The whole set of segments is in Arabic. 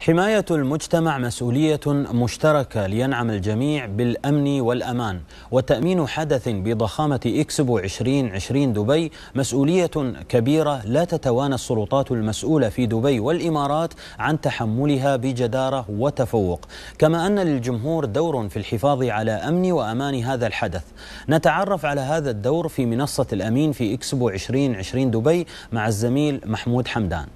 حماية المجتمع مسؤولية مشتركة لينعم الجميع بالأمن والأمان وتأمين حدث بضخامة إكسبو 2020 دبي مسؤولية كبيرة لا تتوانى السلطات المسؤولة في دبي والإمارات عن تحملها بجدارة وتفوق كما أن للجمهور دور في الحفاظ على أمن وأمان هذا الحدث نتعرف على هذا الدور في منصة الأمين في إكسبو 2020 دبي مع الزميل محمود حمدان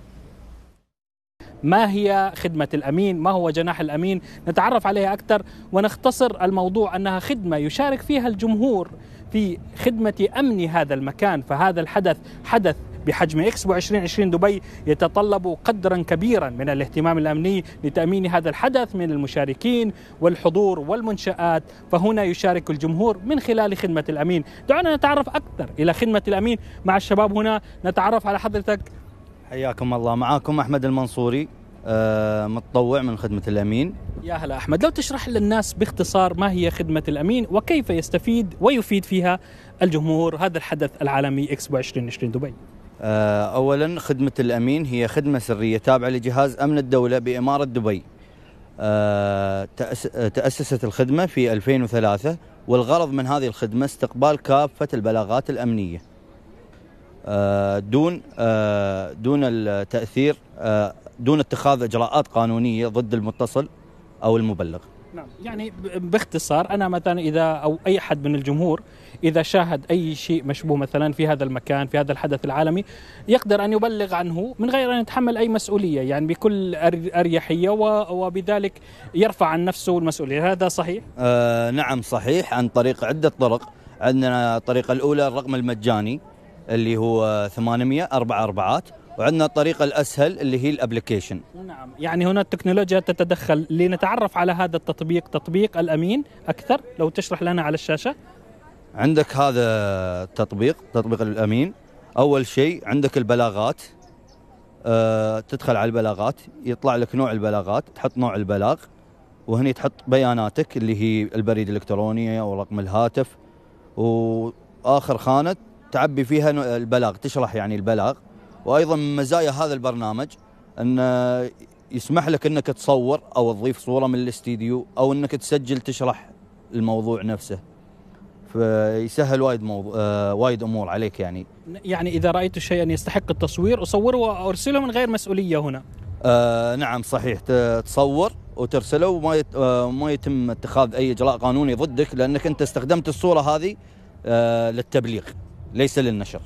ما هي خدمة الأمين ما هو جناح الأمين نتعرف عليها أكثر ونختصر الموضوع أنها خدمة يشارك فيها الجمهور في خدمة أمن هذا المكان فهذا الحدث حدث بحجم اكسبو 2020 دبي يتطلب قدرا كبيرا من الاهتمام الامني لتامين هذا الحدث من المشاركين والحضور والمنشات فهنا يشارك الجمهور من خلال خدمه الامين دعونا نتعرف اكثر الى خدمه الامين مع الشباب هنا نتعرف على حضرتك حياكم الله معاكم احمد المنصوري آه، متطوع من خدمه الامين يا هلا احمد لو تشرح للناس باختصار ما هي خدمه الامين وكيف يستفيد ويفيد فيها الجمهور هذا الحدث العالمي اكسبو 2020 دبي آه، اولا خدمه الامين هي خدمه سريه تابعه لجهاز امن الدوله باماره دبي آه، تاسست الخدمه في 2003 والغرض من هذه الخدمه استقبال كافه البلاغات الامنيه آه، دون آه، دون التاثير آه، دون اتخاذ اجراءات قانونيه ضد المتصل او المبلغ نعم يعني باختصار انا مثلا اذا او اي احد من الجمهور اذا شاهد اي شيء مشبوه مثلا في هذا المكان في هذا الحدث العالمي يقدر ان يبلغ عنه من غير ان يتحمل اي مسؤوليه يعني بكل اريحيه وبذلك يرفع عن نفسه المسؤوليه هذا صحيح آه نعم صحيح عن طريق عده طرق عندنا الطريقه الاولى الرقم المجاني اللي هو 800 أربع أربعات وعندنا الطريقة الأسهل اللي هي الابلكيشن نعم يعني هنا التكنولوجيا تتدخل لنتعرف على هذا التطبيق تطبيق الأمين أكثر لو تشرح لنا على الشاشة عندك هذا التطبيق تطبيق الأمين أول شيء عندك البلاغات أه تدخل على البلاغات يطلع لك نوع البلاغات تحط نوع البلاغ وهني تحط بياناتك اللي هي البريد الإلكتروني أو رقم الهاتف وآخر خانة تعبي فيها البلاغ تشرح يعني البلاغ وايضا من مزايا هذا البرنامج ان يسمح لك انك تصور او تضيف صوره من الاستديو او انك تسجل تشرح الموضوع نفسه فيسهل وايد موضوع آه وايد امور عليك يعني يعني اذا رايت شيئا يستحق التصوير اصوره وارسله من غير مسؤوليه هنا آه نعم صحيح تصور وترسله وما يت... آه ما يتم اتخاذ اي اجراء قانوني ضدك لانك انت استخدمت الصوره هذه آه للتبليغ ليس للنشر